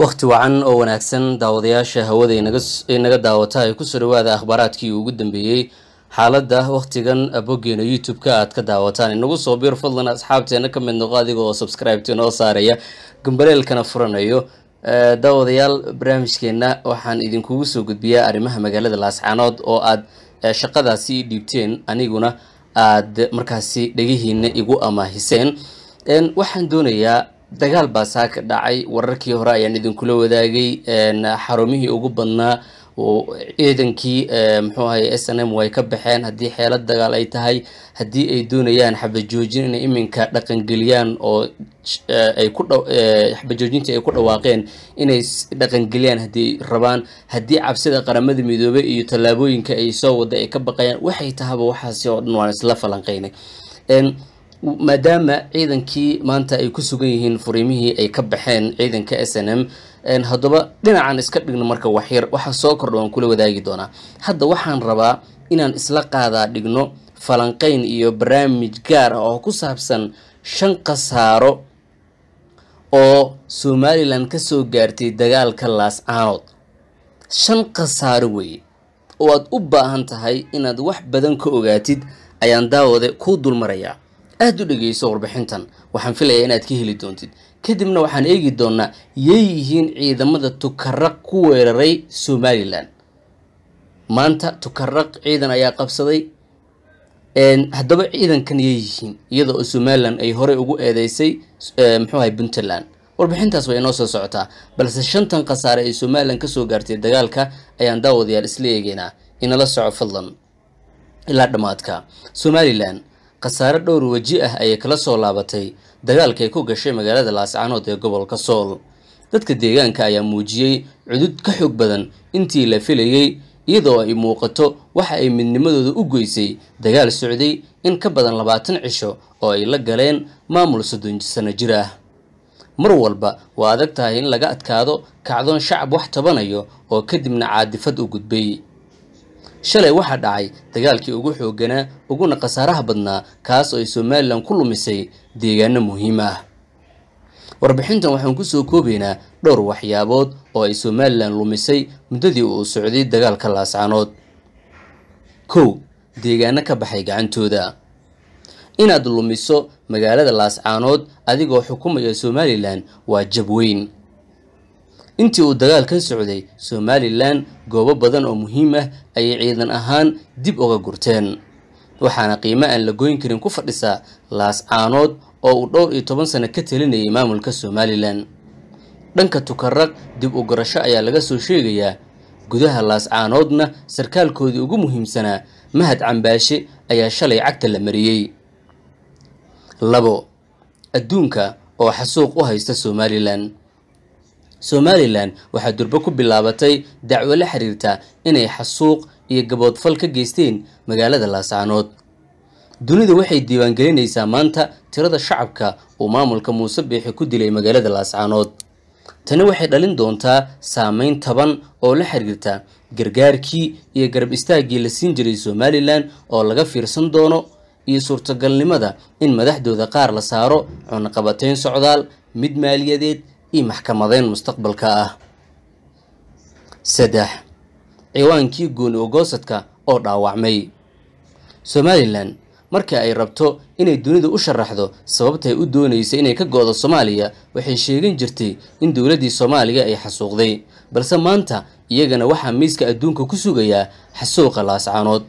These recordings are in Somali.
wakhti wacan oo wanaagsan daawadayaasha hawada inaga daawata ay kusoo dhawaada akhbaaraadkii ugu dambeeyey xaaladda wakhtigan boggeena youtube-ka aad ka daawataan inagu soo biir fadlan asxaabteena ka mid noqo adiga oo subscribe inoo saaraya gambaleelkana furanayo eh, daawadayaal barnaamijkeenna waxaan idinkugu soo gudbiyaa arrimaha magaalada laascaanood oo aad eh, shaqadaasi dhiibteen aniguna aad markaasi dhegihiina igu amaahiseen waxaan doonayaa dagaal baa saaka dhacay wararkii hore ayaan idinkula wadaagay xarumihii ugu badnaa ciidankii muxuu ahay s n m way ka baxeen haddii xeelad dagaal ay tahay haddii ay doonayaan xabajoojin inay iminka dhaqangeliyaan oo eh, ay ku eh, xabajoojintii ay ku dhawaaqeen inay dhaqangeliyaan haddii rabaan haddii cabsida qaramada midoobey iyo tallaabooyinka ay soo wada ay ka baqayaan waxay tahaba waxaasi oo dhan waan isla falanqaynay maadaama ciidankii maanta ay ku sugan yihiin furiimihii ay ka baxeen ciidanka s n m haddaba dhinacaan iska dhigno marka waxyar waxa soo kordha waan kula wadaagi doonaa hadda waxaan rabaa inaan isla qaadaa dhigno falanqeyn iyo barnaamij gaar ah oo ku saabsan shan khasaaro oo somalilan kasoo gaartay dagaalka laascaanood shan khasaaro weeye oo aad u baahan tahay inaad wax badan ka ogaatid ayaan daawade kuu dulmarayaa aada u dhegeyso warbixintan waxaan filayaa inaad ka heli doontid kadibna waxaan eegi doonaa yay yihiin ciidamada tukaraq ku weeraray somalilan maanta tukaraq ciidan ayaa qabsaday haddaba ciidankan yay yihiin iyada oo somalilan ay horey ugu eedeysay muxuahay puntland warbixintaas way inoo soo socotaa balse shantan khasaare ee somalilan kasoo gaartay dagaalka ayaan daawadayaal isla eegeynaa inala soco fadlan ilaa dhammaadka somalilan khasaare dhowr weji ah ayay kala soo laabatay dagaalkay ku gashay magaalada laascaanood ee gobolka sool dadka deegaanka ayaa muujiyey cudud ka xoog badan intii la filayey iyadoo ay muuqato waxa ay midnimadooda u goysay dagaal socday in ka badan labaatan cisho oo ay la galeen maamul soddon sano jir ah mar walba waa adag tahay in laga adkaado kacdoon shacab wax tabanayo oo kadibna caadifad u gudbay shalay waxaa dhacay dagaalkii ugu xoogganaa uguna khasaaraha badnaa kaas oo ay somalilan ku lumisay deegaano muhiim ah warbixintan waxaan kusoo koobaynaa dhowr waxyaabood oo ay somalilan lumisay muddadii uu socday dagaalka laascanood kow deegaano ka baxay gacantooda inaad lumiso magaalada laascaanood adigoo xukumaya somalilan waa jab weyn intii uu dagaal ka socday somalilan goobo badan oo muhiim ah ayay ciidan ahaan dib uga gurteen waxaana qiimo aan la goyn karin ku fadhisaa laas caanood oo uu dhowr iyo toban sano ka talinayay maamulka somalilan dhanka tukarag dib u garasho ayaa laga soo sheegayaa gudaha laas caanoodna sarkaalkoodii ugu muhiimsanaa mahad cambaashe ayaa shalay cagta la mariyey labo adduunka oo xasuuq u haysta somalilan somalilan waxaa durbe ku bilaabatay dacwo la xiriirta inay xasuuq iyo gaboodfal ka geysteen magaalada laasaanood dunida waxay diiwaangelinaysaa maanta tirada shacabka uu maamulka muuse biixi ku dilay magaalada laascaanood tani waxay dhalin doontaa saameyn taban oo la xiriirta gargaarkii iyo garab istaaggii la siin jiray somalilan oo laga fiirsan doono iyo suurtagalnimada in madaxdooda qaar la saaro cunaqabateyn socdaal mid maaliyadeed iyo maxkamadeen mustaqbalka ah saddex ciwaankii gooni ogoosadka oo dhaawacmay somalilan marka ay rabto inay dunida u sharaxdo sababtaay u doonaysa inay ka go-do soomaaliya waxay sheegan jirtay in dowladdii soomaaliya ay xasuuqday balse maanta iyagana waxaa miiska adduunka ku sugayaa xasuuqa laascaanood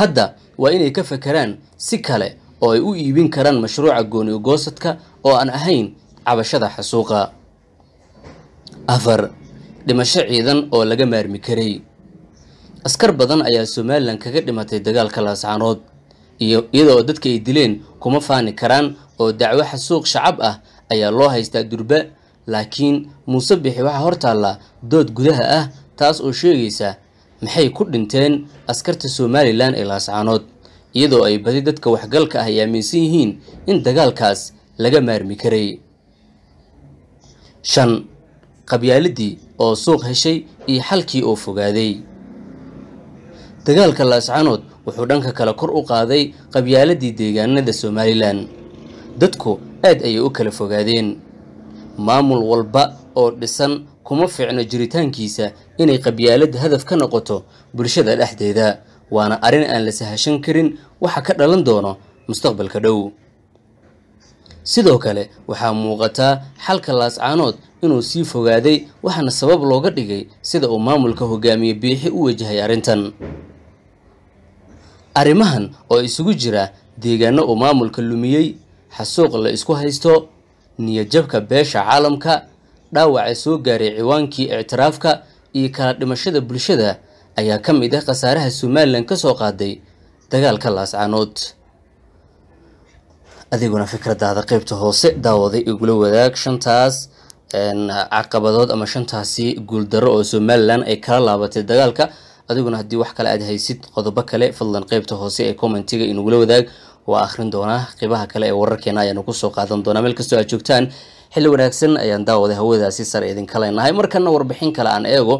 hadda waa inay ka fakaraan si kale oo ay u iibin karaan mashruuca gooni ogoosadka oo aan ahayn cabashada xasuuqa afar dhimasho ciidan oo laga maarmi karay askar badan ayaa somalilan kaga dhimatay dagaalka laascaanood iyadoo dadka ay dileen kuma faani karaan oo dacwo xasuuq shacab ah ayaa loo haystaa durba laakiin muuse bixi waxaa hortaalla dood gudaha ah taas oo sheegaysa maxay ku dhinteen askarta somalilan ee laascaanood iyadoo ay badi dadka waxgalka ah ay aaminsan yihiin in dagaalkaas laga maarmi karay shan qabyaaladii oo suuq heshay iyo xalkii oo fogaaday dagaalka laascanood wuxuu dhanka kale kor u qaaday qabyaaladii deegaanada somalilan dadku aad ayay u kala fogaadeen maamul walba oo dhisan kuma fiicno jiritaankiisa inay qabyaalad hadaf ka noqoto bulshada dhexdeeda waana arrin aan la sahashan karin waxa ka dhalan doono mustaqbalka dhow sidoo kale waxaa muuqataa xalka laascaanood inuu sii fogaaday waxaana sabab looga dhigay sida uu maamulka hogaamiye biixi u wajahay arrintan arrimahan oo isugu jira deegaano uu maamulka lumiyey xasuuq la isku haysto niyajabka beesha caalamka dhaawaca soo gaaray ciwaankii ictiraafka iyo kala dhimashada bulshada ayaa ka mid ah khasaaraha somalilan ka soo qaaday dagaalka laascaanood adiguna fikradaada qeybta hoose daawaday igula wadaag shantaas caqabadood ama shantaasi guuldaro oo somalilan ay kala laabatay dagaalka adiguna haddii wax kale aad haysid qodobo kale fadlan qeybta hoose ee commentiga inugula wadaag waa akhrin doonaa qibaha kale ee wararkeena ayaanu kusoo qaadan doonaa meel kastoo aad joogtaan xilli wanaagsan ayaan daawaday hawadaasi sare idinkalenahay markana warbixin kale aan eego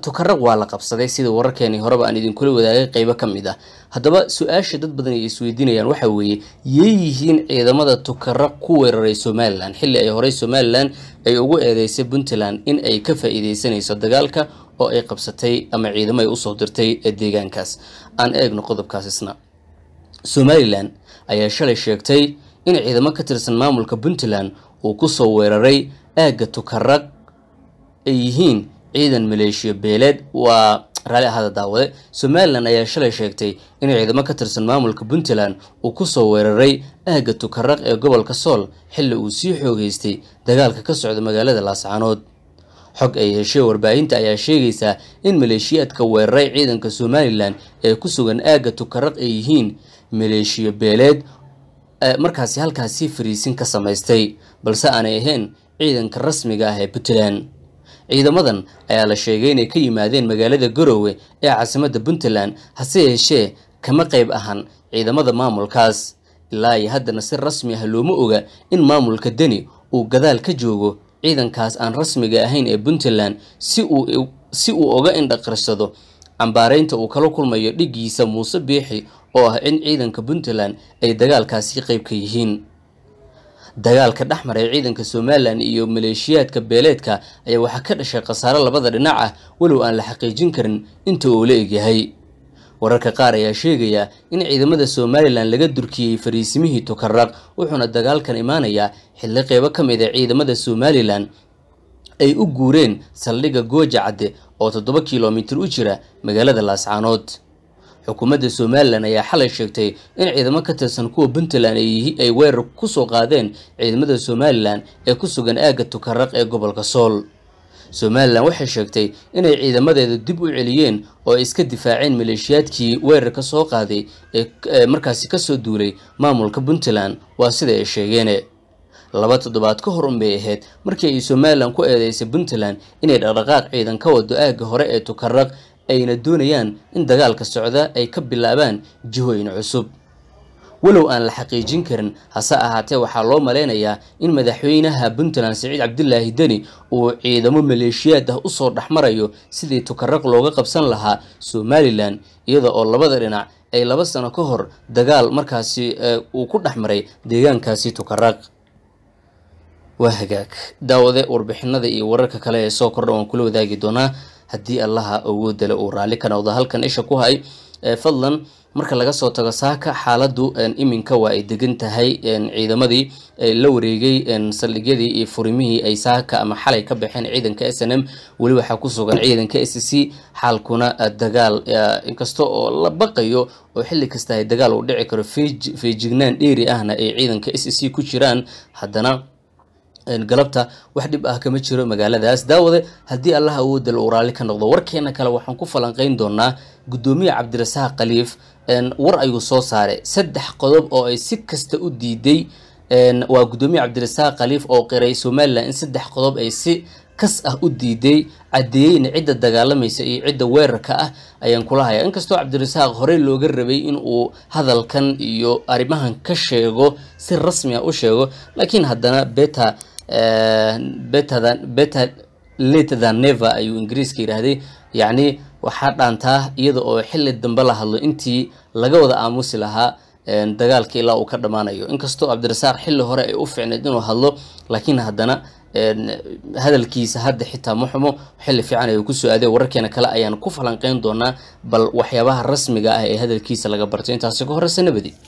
tukarag waa la qabsaday sida wararkeenii horeba aan idinkula wadaagay qeybo ka mid ah haddaba su-aasha dad badan ay isweydiinayaan waxaa weeye yay yihiin ciidamada tukarag ku weeraray somalilan xilli ay horey somalilan ay ugu eedeysay puntland in ay ka faa dagaalka oo ay qabsatay ama ciidamo ay usoo dirtay deegaankaas aan eegno qodobkaas isna somalilan ayaa shalay sheegtay in ciidamo ka tirsan maamulka puntland uu kusoo weeraray aagga tukarag ay yihiin ciidan maleeshiya beeleed waa raali ahaada daawade somalilan ayaa shalay sheegtay in ciidamo ka tirsan maamulka puntland uu kusoo weeraray aagga tukaraq ee gobolka sool xilli uu sii xoogeystay dagaalka ka socda magaalada laascaanood xog ay heshee warbaahinta ayaa sheegaysaa in maleeshiyaadka weeraray ciidanka somalilan ee ku sugan aagga tukaraq ay yihiin maleeshiya beeleed eh, markaasi halkaasi fariisin ka samaystay balse aanay ahayn ciidanka rasmiga ah ee puntland ciidamadan ayaa la sheegay inay ka yimaadeen magaalada garowe ee caasimada puntland hase yeeshee kama qayb ahan ciidamada maamulkaas ilaa iyo haddana si rasmi ah looma oga in maamulka deni uu gadaal ka joogo ciidankaas aan rasmiga ahayn ee puntland si uu si uu oga indhaqirsado cambaaraynta uu kala kulmayo dhiggiisa muuse biixi oo ah in ciidanka puntland ay dagaalkaasi qayb ka yihiin dagaalka dhexmaray ciidanka somalilan iyo maleeshiyaadka beeleedka ayaa waxaa ka dhashay khasaare labada dhinac ah walow aan la xaqiijin karin inta uu la egyahay wararka qaar ayaa sheegaya in ciidamada somalilan laga durkiyey fariisimihii tokarraq wuxuuna dagaalkan imaanayaa xilli qeybo ka mid a ah ciidamada somalilan ay u guureen saldhigga cadde oo toddoba kilomitir u jira magaalada laascaanood xukuumadda somalilan ayaa xalay sheegtay in ciidamo ka tirsan kuwa puntland ay weerar kusoo qaadeen ciidamada somalilan ee ku sugan aagga tukaraq ee gobolka sool somalilan waxay sheegtay inay ciidamadeeda dib u celiyeen oo ay iska difaaceen maleeshiyaadkii weerarka soo qaaday ee markaasi kasoo duulay maamulka puntland waa sida ay sheegeene laba toddobaad ka hor unbay ahayd markii ay somalilan ku eedeysay puntland inay dhaqdhaqaaq ciidan ka wado aagga hore ee tukaraq ayna doonayaan in dagaalka socda ay ka bilaabaan jihooyin cusub walow aan la xaqiijin karin hase ahaatee waxaa loo malaynayaa in madaxweynaha puntland siciid cabdilaahi deni uu ciidamo maleeshiyaad ah usoo dhexmarayo sidii tukaraq looga qabsan lahaa somalilan iyada oo labada dhinac ay laba sano ka hor dagaal markaasi eh, uu ku dhex maray deegaankaasi tukaraq waa hagaag daawade warbixinada iyo wararka kale ee soo kordha waan kula wadaagi doonaa haddii allaha awoodda uu raalli ka noqdo halkan isha ku hay fadlan marka laga soo tago saaka xaaladdu iminka waa ay degan tahay ciidamadii la wareegay saldhigyadii iyo furimihii ay saaka ama xalay ka baxeen ciidanka s n m weli waxaa ku sugan ciidanka s c xaalkuna dagaal inkasta oo la baqayo oo xilli kasta ay dagaal uu dhici karo feejignaan dheeri ahna ay ciidanka s c ku jiraan haddana galabta wax dhib ah kama jiro magaaladaas daawade haddii allah awooda la u raali ka noqdo warkeena kale waxaan ku falanqayn doonaa guddoomiye cabdirasaaq khaliif war ayuu soo saaray saddex qodob oo ay si kasta u diiday waa guddoomiye cabdirasaaq khaliif oo qiray somalilan in saddex qodob ay si kas ah u diiday caddeeyeyna cidda dagaalamaysa iyo cidda weerarka ah ayaan kulahaya inkastoo cabdirasaaq horey looga rabay inuu hadalkan iyo arrimahan ka sheego si rasmi ah u sheego laakiin haddana beta Eh, better than never ayuu ingiriiska yidhaahday yacni waxaa dhaantaa iyada oo xilli dambe la hadlo intii laga wada aamusi lahaa eh, dagaalka ilaa uu ka dhammaanayo inkastoo cabdirasaaq xilli hore ay u fiicnayd inuu hadlo laakiin haddana eh, hadalkiisa hadda xitaa ma xumo xilli fiican ayuu kusoo aadey wararkeena kale ayaan ku falanqeyn doonaa bal waxyaabaha rasmiga ah ee hadalkiisa laga bartay intaasi ka horeysa nabadi